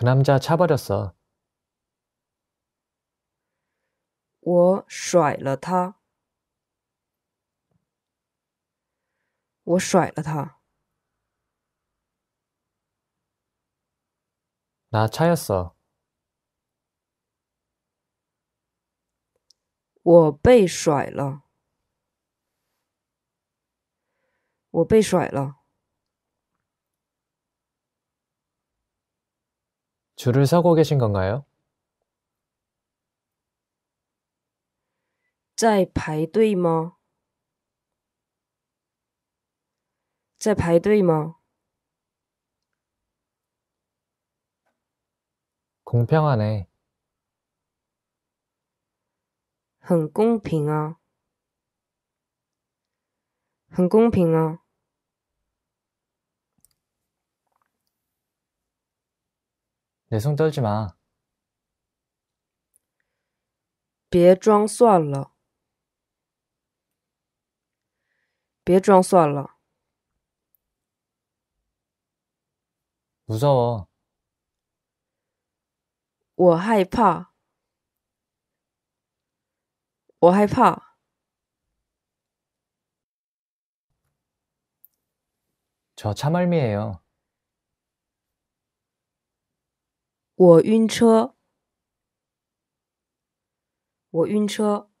那男的，我甩了他。我甩了他。我被甩了。我被甩了。 줄을 서고 계신 건가요? 在排队吗？在排队吗？ 공평하네. 很公平啊，很公平啊。 내숭 떨지 마. 别装蒜了，别装蒜了， 무서워. 我害怕，我害怕，저 차멀미예요. 我晕车，我晕车。